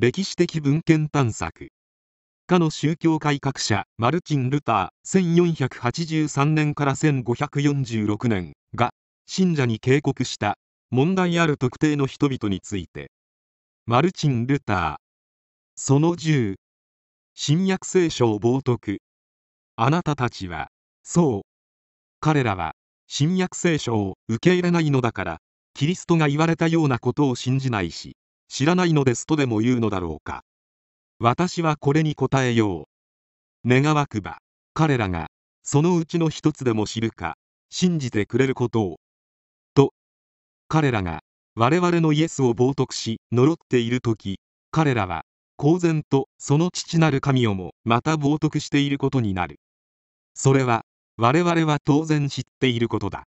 歴史的文献探索かの宗教改革者マルチン・ルター1483年から1546年が信者に警告した問題ある特定の人々についてマルチン・ルターその10新約聖書を冒涜あなたたちはそう彼らは新約聖書を受け入れないのだからキリストが言われたようなことを信じないし知らないのですとでも言うのだろうか私はこれに答えよう願わくば彼らがそのうちの一つでも知るか信じてくれることをと彼らが我々のイエスを冒涜し呪っている時彼らは公然とその父なる神をもまた冒涜していることになるそれは我々は当然知っていることだ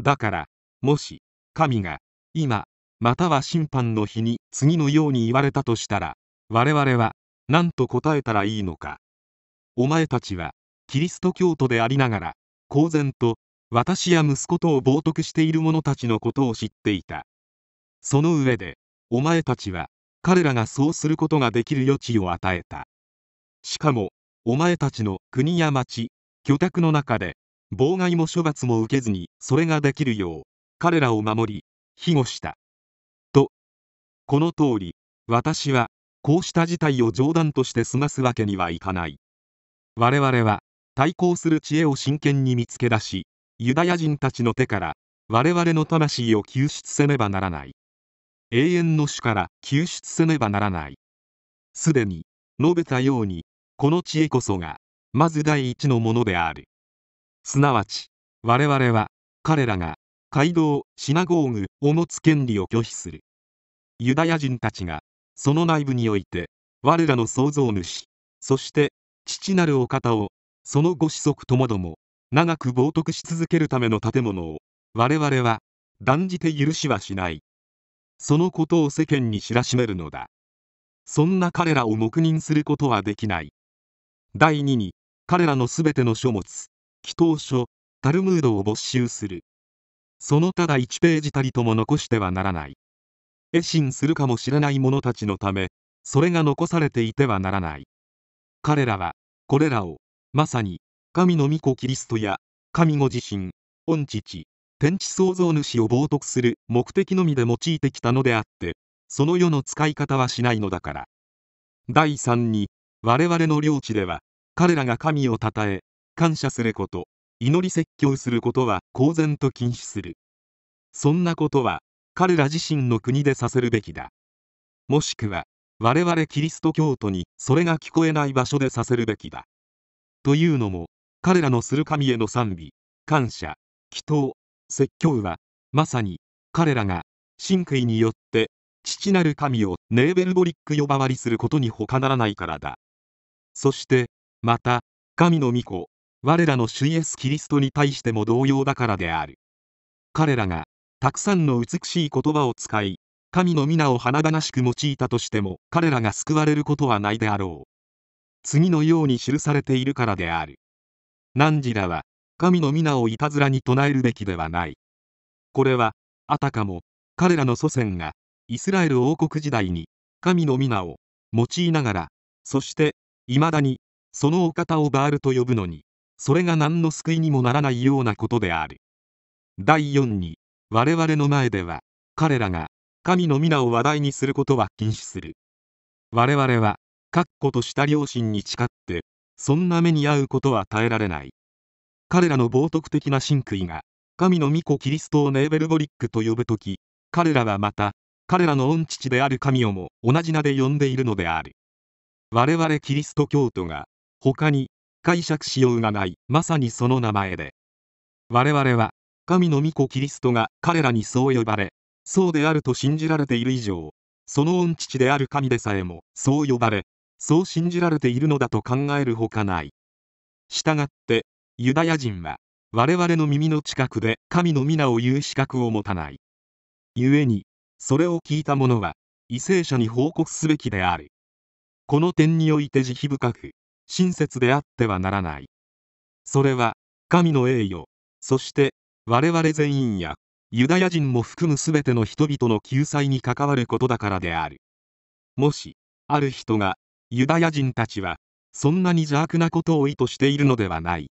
だからもし神が今または審判の日に次のように言われたとしたら我々は何と答えたらいいのかお前たちはキリスト教徒でありながら公然と私や息子とを冒涜している者たちのことを知っていたその上でお前たちは彼らがそうすることができる余地を与えたしかもお前たちの国や町居宅の中で妨害も処罰も受けずにそれができるよう彼らを守り庇護したこの通り、私は、こうした事態を冗談として済ますわけにはいかない。我々は、対抗する知恵を真剣に見つけ出し、ユダヤ人たちの手から、我々の魂を救出せねばならない。永遠の主から救出せねばならない。すでに、述べたように、この知恵こそが、まず第一のものである。すなわち、我々は、彼らが、街道、シナゴーグを持つ権利を拒否する。ユダヤ人たちがその内部において我らの創造主そして父なるお方をそのご子息ともども長く冒涜し続けるための建物を我々は断じて許しはしないそのことを世間に知らしめるのだそんな彼らを黙認することはできない第二に彼らのすべての書物祈祷書タルムードを没収するそのただ1ページたりとも残してはならない絵心するかもしれない者たちのためそれが残されていてはならない彼らはこれらをまさに神の御子キリストや神ご自身御父天地創造主を冒涜する目的のみで用いてきたのであってその世の使い方はしないのだから第3に我々の領地では彼らが神をたたえ感謝すること祈り説教することは公然と禁止するそんなことは彼ら自身の国でさせるべきだもしくは我々キリスト教徒にそれが聞こえない場所でさせるべきだというのも彼らのする神への賛美感謝祈祷説教はまさに彼らが神悔によって父なる神をネーベルボリック呼ばわりすることに他ならないからだそしてまた神の御子我らの主イエスキリストに対しても同様だからである彼らがたくさんの美しい言葉を使い神の皆を華々しく用いたとしても彼らが救われることはないであろう次のように記されているからである汝らは神の皆をいたずらに唱えるべきではないこれはあたかも彼らの祖先がイスラエル王国時代に神の皆を用いながらそしていまだにそのお方をバールと呼ぶのにそれが何の救いにもならないようなことである第4に我々の前では彼らが神の皆を話題にすることは禁止する我々は確固とした良心に誓ってそんな目に遭うことは耐えられない彼らの冒涜的な神悔が神の御子キリストをネーベルボリックと呼ぶとき彼らはまた彼らの御父である神をも同じ名で呼んでいるのである我々キリスト教徒が他に解釈しようがないまさにその名前で我々は神の御子キリストが彼らにそう呼ばれそうであると信じられている以上その御父である神でさえもそう呼ばれそう信じられているのだと考えるほかない従ってユダヤ人は我々の耳の近くで神の皆を言う資格を持たない故にそれを聞いた者は為政者に報告すべきであるこの点において慈悲深く親切であってはならないそれは神の栄誉そして我々全員やユダヤ人も含む全ての人々の救済に関わることだからであるもしある人がユダヤ人たちはそんなに邪悪なことを意図しているのではない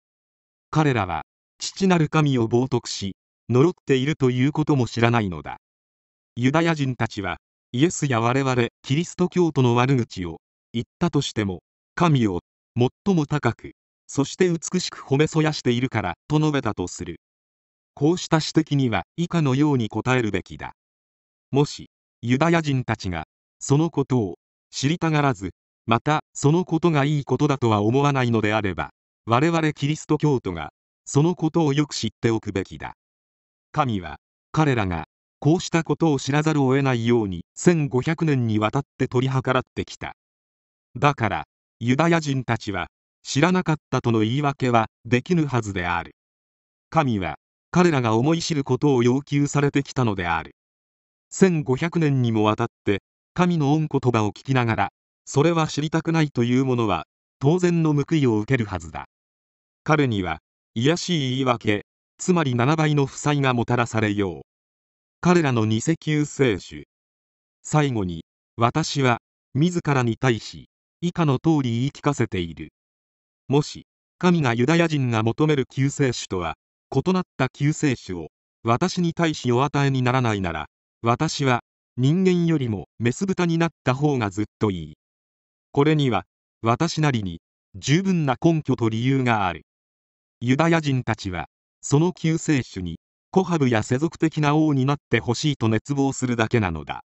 彼らは父なる神を冒涜し呪っているということも知らないのだユダヤ人たちはイエスや我々キリスト教徒の悪口を言ったとしても神を最も高くそして美しく褒めそやしているからと述べたとするこうした指摘には以下のように答えるべきだもしユダヤ人たちがそのことを知りたがらずまたそのことがいいことだとは思わないのであれば我々キリスト教徒がそのことをよく知っておくべきだ神は彼らがこうしたことを知らざるを得ないように1500年にわたって取り計らってきただからユダヤ人たちは知らなかったとの言い訳はできぬはずである神は彼らが思い知ることを要求されてきたのである1500年にもわたって神の御言葉を聞きながらそれは知りたくないというものは当然の報いを受けるはずだ彼には卑しい言い訳つまり7倍の負債がもたらされよう彼らの偽救世主最後に私は自らに対し以下の通り言い聞かせているもし神がユダヤ人が求める救世主とは異なった救世主を私に対しお与えにならないなら私は人間よりもメス豚になった方がずっといいこれには私なりに十分な根拠と理由があるユダヤ人たちはその救世主にコハブや世俗的な王になってほしいと熱望するだけなのだ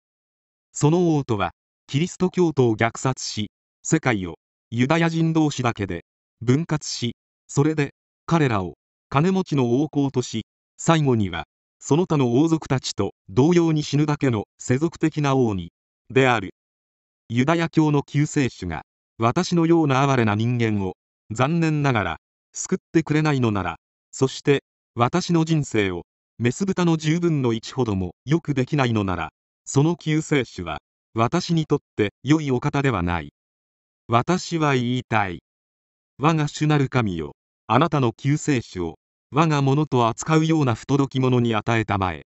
その王とはキリスト教徒を虐殺し世界をユダヤ人同士だけで分割しそれで彼らを金持ちの王行とし最後にはその他の王族たちと同様に死ぬだけの世俗的な王にであるユダヤ教の救世主が私のような哀れな人間を残念ながら救ってくれないのならそして私の人生をメス豚の十分の一ほどもよくできないのならその救世主は私にとって良いお方ではない私は言いたい我が主なる神よあなたの救世主を我が物と扱うような不届き者に与えたまえ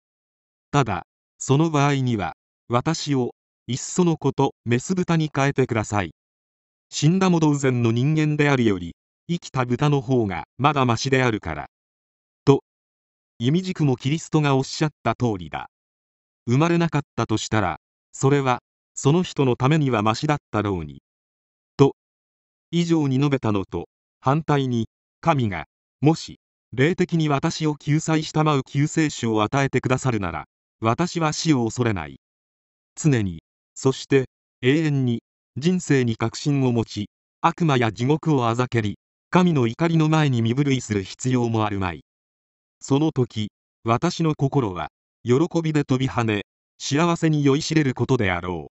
ただその場合には私をいっそのことメス豚に変えてください死んだも同然の人間であるより生きた豚の方がまだましであるからと意味軸もキリストがおっしゃった通りだ生まれなかったとしたらそれはその人のためにはましだったろうにと以上に述べたのと反対に神がもし霊的に私を救済したまう救世主を与えてくださるなら私は死を恐れない常にそして永遠に人生に確信を持ち悪魔や地獄をあざけり神の怒りの前に身震いする必要もあるまいその時私の心は喜びで飛び跳ね幸せに酔いしれることであろ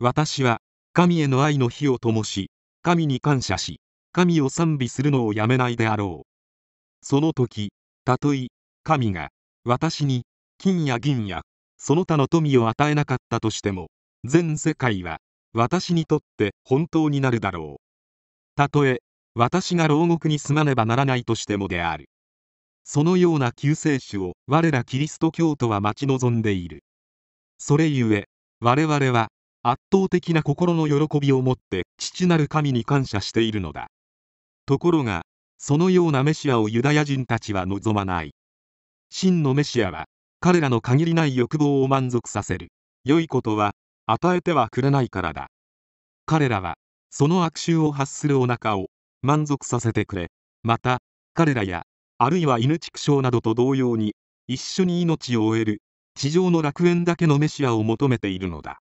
う私は神への愛の火を灯し神に感謝し神を賛美するのをやめないであろうその時たとえ神が私に金や銀やその他の富を与えなかったとしても全世界は私にとって本当になるだろうたとえ私が牢獄に住まねばならないとしてもであるそのような救世主を我らキリスト教徒は待ち望んでいるそれゆえ我々は圧倒的な心の喜びを持って父なる神に感謝しているのだところがそのようなメシアをユダヤ人たちは望まない真のメシアは彼らの限りない欲望を満足させる良いことは与えてはくれないからだ彼らはその悪臭を発するお腹を満足させてくれまた彼らやあるいは犬畜生などと同様に一緒に命を終える地上の楽園だけのメシアを求めているのだ